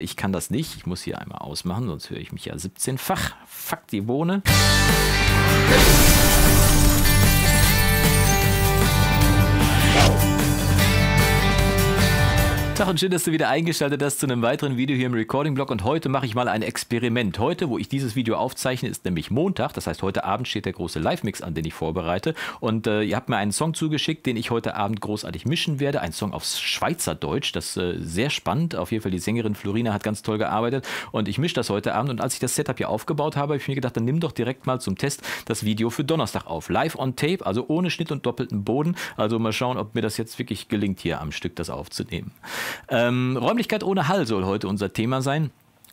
Ich kann das nicht. Ich muss hier einmal ausmachen, sonst höre ich mich ja 17-fach. Fuck die Bohne. Tag und schön, dass du wieder eingeschaltet hast zu einem weiteren Video hier im Recording-Blog und heute mache ich mal ein Experiment. Heute, wo ich dieses Video aufzeichne, ist nämlich Montag, das heißt heute Abend steht der große Live-Mix an, den ich vorbereite und äh, ihr habt mir einen Song zugeschickt, den ich heute Abend großartig mischen werde, ein Song auf Schweizerdeutsch, das äh, sehr spannend, auf jeden Fall die Sängerin Florina hat ganz toll gearbeitet und ich mische das heute Abend und als ich das Setup hier aufgebaut habe, habe ich mir gedacht, dann nimm doch direkt mal zum Test das Video für Donnerstag auf, live on tape, also ohne Schnitt und doppelten Boden, also mal schauen, ob mir das jetzt wirklich gelingt hier am Stück das aufzunehmen. Ähm, Räumlichkeit ohne Hall soll heute unser Thema sein.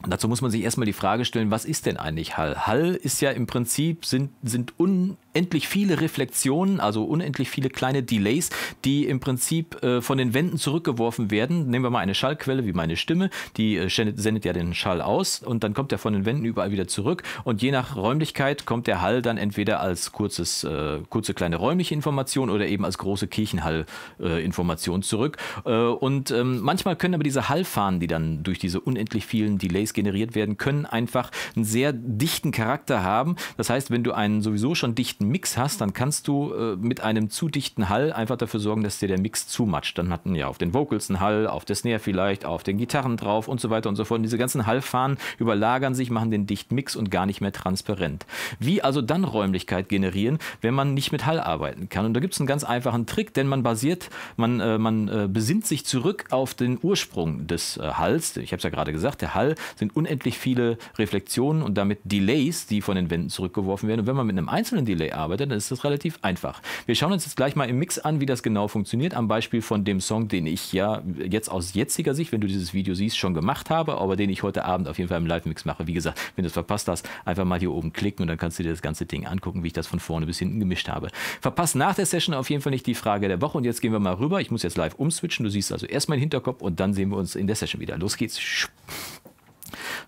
dazu muss man sich erstmal die Frage stellen, was ist denn eigentlich Hall? Hall ist ja im Prinzip, sind, sind un, unendlich viele Reflexionen, also unendlich viele kleine Delays, die im Prinzip äh, von den Wänden zurückgeworfen werden. Nehmen wir mal eine Schallquelle wie meine Stimme, die äh, sendet ja den Schall aus und dann kommt er von den Wänden überall wieder zurück und je nach Räumlichkeit kommt der Hall dann entweder als kurzes, äh, kurze kleine räumliche Information oder eben als große Kirchenhall-Information zurück. Äh, und ähm, manchmal können aber diese Hallfahnen, die dann durch diese unendlich vielen Delays generiert werden, können einfach einen sehr dichten Charakter haben. Das heißt, wenn du einen sowieso schon dichten dichten Mix hast, dann kannst du äh, mit einem zu dichten Hall einfach dafür sorgen, dass dir der Mix zu zumatscht. Dann hatten ja auf den Vocals einen Hall, auf der Snare vielleicht, auf den Gitarren drauf und so weiter und so fort. Und diese ganzen Hallfahnen überlagern sich, machen den dichten Mix und gar nicht mehr transparent. Wie also dann Räumlichkeit generieren, wenn man nicht mit Hall arbeiten kann? Und da gibt es einen ganz einfachen Trick, denn man basiert, man, äh, man äh, besinnt sich zurück auf den Ursprung des äh, Halls. Ich habe es ja gerade gesagt, der Hall sind unendlich viele Reflexionen und damit Delays, die von den Wänden zurückgeworfen werden. Und wenn man mit einem einzelnen Delay arbeitet, dann ist das relativ einfach. Wir schauen uns jetzt gleich mal im Mix an, wie das genau funktioniert, am Beispiel von dem Song, den ich ja jetzt aus jetziger Sicht, wenn du dieses Video siehst, schon gemacht habe, aber den ich heute Abend auf jeden Fall im Live-Mix mache. Wie gesagt, wenn du es verpasst hast, einfach mal hier oben klicken und dann kannst du dir das ganze Ding angucken, wie ich das von vorne bis hinten gemischt habe. Verpasst nach der Session auf jeden Fall nicht die Frage der Woche und jetzt gehen wir mal rüber. Ich muss jetzt live umswitchen. Du siehst also erst meinen Hinterkopf und dann sehen wir uns in der Session wieder. Los geht's.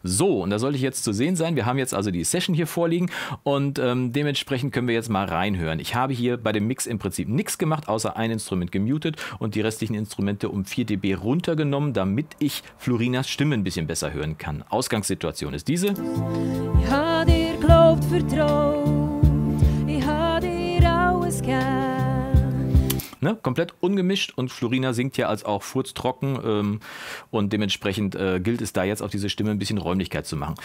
So, und da sollte ich jetzt zu sehen sein. Wir haben jetzt also die Session hier vorliegen und ähm, dementsprechend können wir jetzt mal reinhören. Ich habe hier bei dem Mix im Prinzip nichts gemacht, außer ein Instrument gemutet und die restlichen Instrumente um 4 dB runtergenommen, damit ich Florinas Stimme ein bisschen besser hören kann. Ausgangssituation ist diese. Ja, dir glaubt, vertraut. ne, komplett ungemischt und Florina singt ja als auch furztrocken ähm, und dementsprechend äh, gilt es da jetzt auf diese Stimme ein bisschen Räumlichkeit zu machen.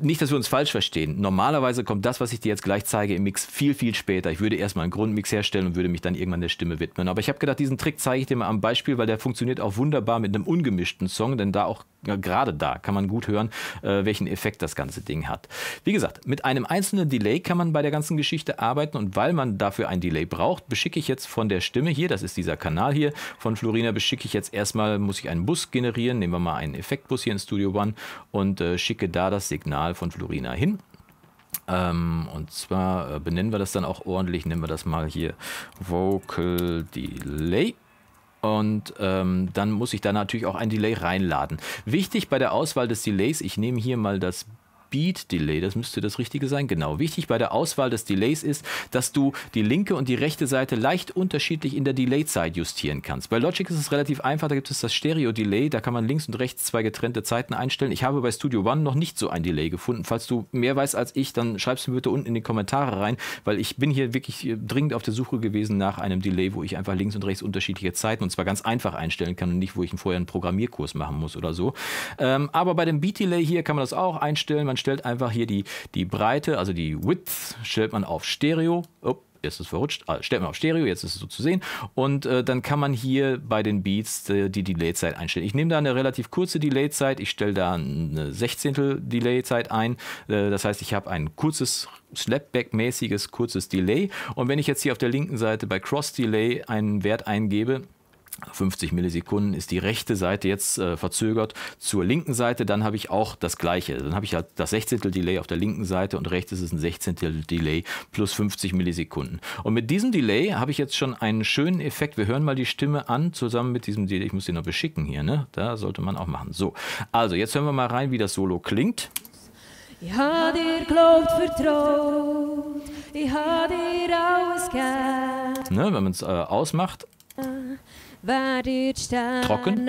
Nicht, dass wir uns falsch verstehen. Normalerweise kommt das, was ich dir jetzt gleich zeige im Mix viel, viel später. Ich würde erstmal einen Grundmix herstellen und würde mich dann irgendwann der Stimme widmen. Aber ich habe gedacht, diesen Trick zeige ich dir mal am Beispiel, weil der funktioniert auch wunderbar mit einem ungemischten Song, denn da auch gerade da kann man gut hören, äh, welchen Effekt das ganze Ding hat. Wie gesagt, mit einem einzelnen Delay kann man bei der ganzen Geschichte arbeiten und weil man dafür ein Delay braucht, beschicke ich jetzt von der Stimme hier, das ist dieser Kanal hier von Florina, beschicke ich jetzt erstmal, muss ich einen Bus generieren, nehmen wir mal einen Effektbus hier in Studio One und äh, schicke da das Signal von Florina hin. Ähm, und zwar äh, benennen wir das dann auch ordentlich, nennen wir das mal hier Vocal Delay. Und ähm, dann muss ich da natürlich auch ein Delay reinladen. Wichtig bei der Auswahl des Delays, ich nehme hier mal das Beat Delay, das müsste das Richtige sein. Genau. Wichtig bei der Auswahl des Delays ist, dass du die linke und die rechte Seite leicht unterschiedlich in der Delay-Zeit justieren kannst. Bei Logic ist es relativ einfach, da gibt es das Stereo-Delay, da kann man links und rechts zwei getrennte Zeiten einstellen. Ich habe bei Studio One noch nicht so ein Delay gefunden. Falls du mehr weißt als ich, dann schreib's mir bitte unten in die Kommentare rein, weil ich bin hier wirklich äh, dringend auf der Suche gewesen nach einem Delay, wo ich einfach links und rechts unterschiedliche Zeiten und zwar ganz einfach einstellen kann und nicht, wo ich vorher einen Programmierkurs machen muss oder so. Ähm, aber bei dem Beat Delay hier kann man das auch einstellen. Man stellt einfach hier die, die Breite, also die Width, stellt man auf Stereo. Upp, jetzt ist es verrutscht. Also stellt man auf Stereo, jetzt ist es so zu sehen. Und äh, dann kann man hier bei den Beats äh, die Delay-Zeit einstellen. Ich nehme da eine relativ kurze Delay-Zeit. Ich stelle da eine Sechzehntel Delay-Zeit ein. Äh, das heißt, ich habe ein kurzes Slapback-mäßiges kurzes Delay. Und wenn ich jetzt hier auf der linken Seite bei Cross-Delay einen Wert eingebe, 50 Millisekunden ist die rechte Seite jetzt äh, verzögert zur linken Seite, dann habe ich auch das gleiche. Dann habe ich halt das 16. Delay auf der linken Seite und rechts ist es ein 16. Delay plus 50 Millisekunden. Und mit diesem Delay habe ich jetzt schon einen schönen Effekt. Wir hören mal die Stimme an zusammen mit diesem Delay. Ich muss sie noch beschicken hier, ne? Da sollte man auch machen. So, also jetzt hören wir mal rein, wie das Solo klingt. Ich hab dir geglaubt, vertraut, ich hab dir alles Ne, wenn man es äh, ausmacht. Ah. Trocken.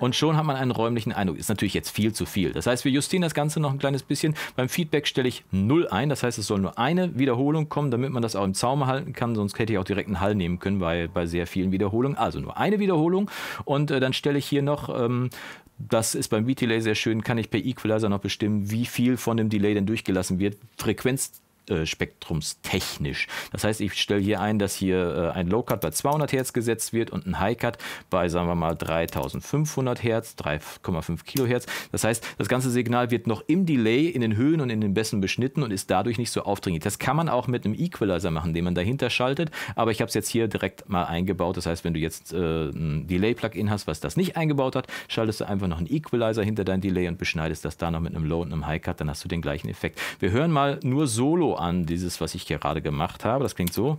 Und schon hat man einen räumlichen Eindruck. Ist natürlich jetzt viel zu viel. Das heißt, wir justieren das Ganze noch ein kleines bisschen. Beim Feedback stelle ich 0 ein. Das heißt, es soll nur eine Wiederholung kommen, damit man das auch im Zaum halten kann. Sonst hätte ich auch direkt einen Hall nehmen können bei, bei sehr vielen Wiederholungen. Also nur eine Wiederholung. Und äh, dann stelle ich hier noch ähm, das ist beim v Delay sehr schön, kann ich per Equalizer noch bestimmen, wie viel von dem Delay denn durchgelassen wird. Frequenz äh, spektrumstechnisch. Das heißt, ich stelle hier ein, dass hier äh, ein Low-Cut bei 200 Hertz gesetzt wird und ein High-Cut bei, sagen wir mal, 3500 Hertz, 3,5 Kilohertz. Das heißt, das ganze Signal wird noch im Delay in den Höhen und in den Bässen beschnitten und ist dadurch nicht so aufdringlich. Das kann man auch mit einem Equalizer machen, den man dahinter schaltet, aber ich habe es jetzt hier direkt mal eingebaut. Das heißt, wenn du jetzt äh, ein Delay-Plugin hast, was das nicht eingebaut hat, schaltest du einfach noch einen Equalizer hinter dein Delay und beschneidest das da noch mit einem Low und einem High-Cut, dann hast du den gleichen Effekt. Wir hören mal nur Solo an dieses, was ich gerade gemacht habe. Das klingt so.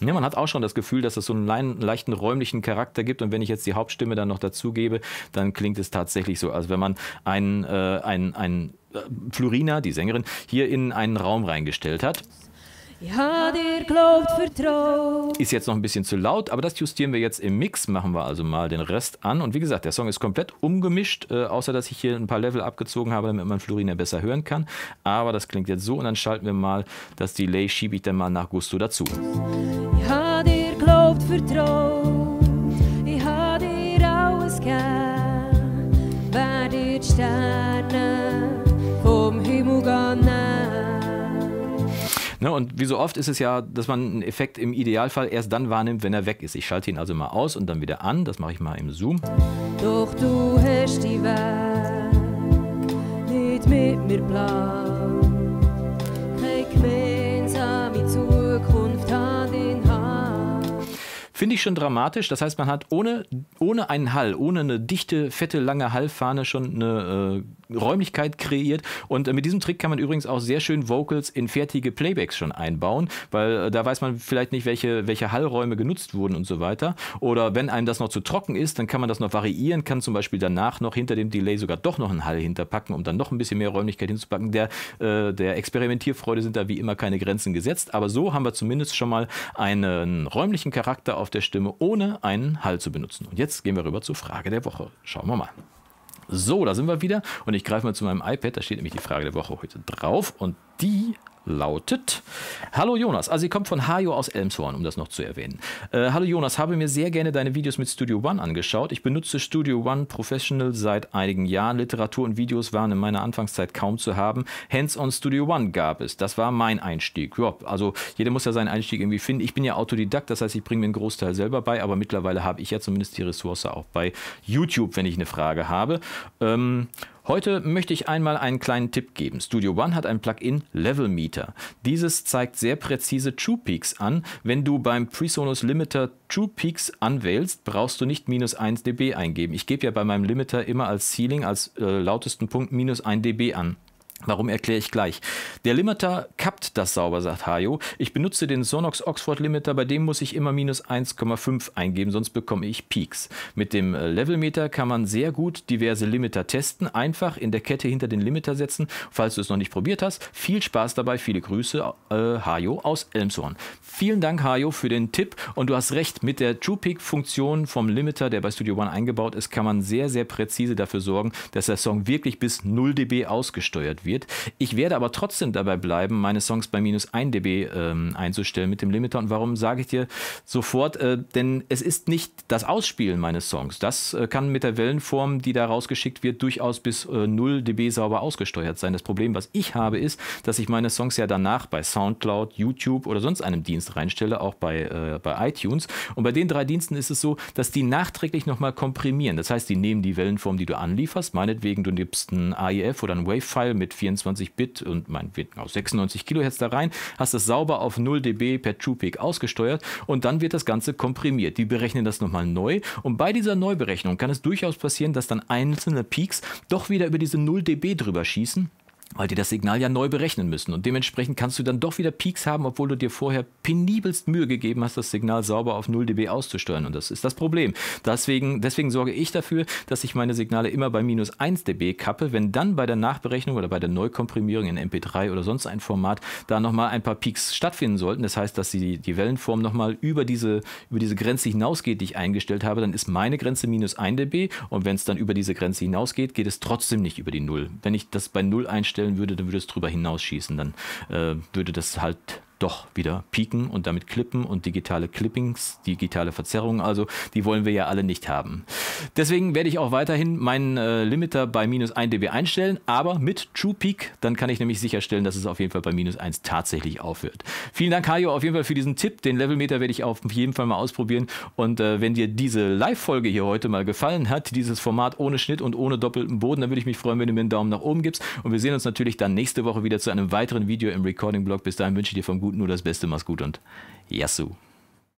Ja, man hat auch schon das Gefühl, dass es so einen leichten räumlichen Charakter gibt und wenn ich jetzt die Hauptstimme dann noch dazugebe, dann klingt es tatsächlich so, als wenn man einen, äh, einen, einen äh, Florina, die Sängerin, hier in einen Raum reingestellt hat. Ja, der glaubt, vertraut. Ist jetzt noch ein bisschen zu laut, aber das justieren wir jetzt im Mix. Machen wir also mal den Rest an. Und wie gesagt, der Song ist komplett umgemischt, äh, außer dass ich hier ein paar Level abgezogen habe, damit man Florina besser hören kann. Aber das klingt jetzt so und dann schalten wir mal das Delay, schiebe ich dann mal nach Gusto dazu. Ja, der glaubt, vertraut. Ne, und wie so oft ist es ja, dass man einen Effekt im Idealfall erst dann wahrnimmt, wenn er weg ist. Ich schalte ihn also mal aus und dann wieder an. Das mache ich mal im Zoom. Doch du hast die Weg nicht mit mir plan. Finde ich schon dramatisch. Das heißt, man hat ohne, ohne einen Hall, ohne eine dichte, fette, lange Hallfahne schon eine äh, Räumlichkeit kreiert. Und äh, mit diesem Trick kann man übrigens auch sehr schön Vocals in fertige Playbacks schon einbauen, weil äh, da weiß man vielleicht nicht, welche, welche Hallräume genutzt wurden und so weiter. Oder wenn einem das noch zu trocken ist, dann kann man das noch variieren, kann zum Beispiel danach noch hinter dem Delay sogar doch noch einen Hall hinterpacken, um dann noch ein bisschen mehr Räumlichkeit hinzupacken. Der, äh, der Experimentierfreude sind da wie immer keine Grenzen gesetzt. Aber so haben wir zumindest schon mal einen räumlichen Charakter auf auf der Stimme, ohne einen Hall zu benutzen. Und jetzt gehen wir rüber zur Frage der Woche. Schauen wir mal. So, da sind wir wieder und ich greife mal zu meinem iPad, da steht nämlich die Frage der Woche heute drauf und die lautet. Hallo Jonas, also ihr kommt von Hajo aus Elmshorn, um das noch zu erwähnen. Äh, Hallo Jonas, habe mir sehr gerne deine Videos mit Studio One angeschaut. Ich benutze Studio One Professional seit einigen Jahren. Literatur und Videos waren in meiner Anfangszeit kaum zu haben. Hands-on Studio One gab es. Das war mein Einstieg. Ja, also jeder muss ja seinen Einstieg irgendwie finden. Ich bin ja Autodidakt, das heißt, ich bringe mir einen Großteil selber bei, aber mittlerweile habe ich ja zumindest die Ressource auch bei YouTube, wenn ich eine Frage habe. Ähm, Heute möchte ich einmal einen kleinen Tipp geben. Studio One hat ein Plugin Level Meter. Dieses zeigt sehr präzise True Peaks an. Wenn du beim PreSonus Limiter True Peaks anwählst, brauchst du nicht minus 1 dB eingeben. Ich gebe ja bei meinem Limiter immer als Ceiling, als äh, lautesten Punkt minus 1 dB an. Warum erkläre ich gleich. Der Limiter kappt das sauber, sagt Hajo. Ich benutze den Sonox Oxford Limiter, bei dem muss ich immer minus 1,5 eingeben, sonst bekomme ich Peaks. Mit dem äh, Levelmeter kann man sehr gut diverse Limiter testen, einfach in der Kette hinter den Limiter setzen, falls du es noch nicht probiert hast. Viel Spaß dabei, viele Grüße, äh, Hayo aus Elmshorn. Vielen Dank, Hajo, für den Tipp und du hast recht, mit der TruePeak-Funktion vom Limiter, der bei Studio One eingebaut ist, kann man sehr, sehr präzise dafür sorgen, dass der Song wirklich bis 0 dB ausgesteuert wird wird. Ich werde aber trotzdem dabei bleiben, meine Songs bei minus 1 dB ähm, einzustellen mit dem Limiter. Und warum sage ich dir sofort? Äh, denn es ist nicht das Ausspielen meines Songs. Das äh, kann mit der Wellenform, die da rausgeschickt wird, durchaus bis äh, 0 dB sauber ausgesteuert sein. Das Problem, was ich habe, ist, dass ich meine Songs ja danach bei Soundcloud, YouTube oder sonst einem Dienst reinstelle, auch bei, äh, bei iTunes. Und bei den drei Diensten ist es so, dass die nachträglich nochmal komprimieren. Das heißt, die nehmen die Wellenform, die du anlieferst, meinetwegen du nimmst ein AIF oder ein WAV-File mit 24-Bit und meinetwegen auch 96 Kilohertz da rein, hast es sauber auf 0 dB per TruePeak ausgesteuert und dann wird das Ganze komprimiert. Die berechnen das nochmal neu und bei dieser Neuberechnung kann es durchaus passieren, dass dann einzelne Peaks doch wieder über diese 0 dB drüber schießen weil die das Signal ja neu berechnen müssen. Und dementsprechend kannst du dann doch wieder Peaks haben, obwohl du dir vorher penibelst Mühe gegeben hast, das Signal sauber auf 0 dB auszusteuern. Und das ist das Problem. Deswegen, deswegen sorge ich dafür, dass ich meine Signale immer bei minus 1 dB kappe. Wenn dann bei der Nachberechnung oder bei der Neukomprimierung in MP3 oder sonst ein Format da nochmal ein paar Peaks stattfinden sollten, das heißt, dass die, die Wellenform nochmal über diese, über diese Grenze hinausgeht, die ich eingestellt habe, dann ist meine Grenze minus 1 dB. Und wenn es dann über diese Grenze hinausgeht, geht es trotzdem nicht über die 0. Wenn ich das bei 0 einstelle, stellen würde, dann würde es drüber hinausschießen. Dann äh, würde das halt doch wieder pieken und damit klippen und digitale Clippings, digitale Verzerrungen, also die wollen wir ja alle nicht haben. Deswegen werde ich auch weiterhin meinen äh, Limiter bei minus 1 dB einstellen, aber mit True Peak, dann kann ich nämlich sicherstellen, dass es auf jeden Fall bei minus 1 tatsächlich aufhört. Vielen Dank, Hajo, auf jeden Fall für diesen Tipp. Den Levelmeter werde ich auf jeden Fall mal ausprobieren. Und äh, wenn dir diese Live-Folge hier heute mal gefallen hat, dieses Format ohne Schnitt und ohne doppelten Boden, dann würde ich mich freuen, wenn du mir einen Daumen nach oben gibst. Und wir sehen uns natürlich dann nächste Woche wieder zu einem weiteren Video im Recording-Blog. Bis dahin wünsche ich dir vom guten Guten, nur das Beste, mach's gut und Yassou.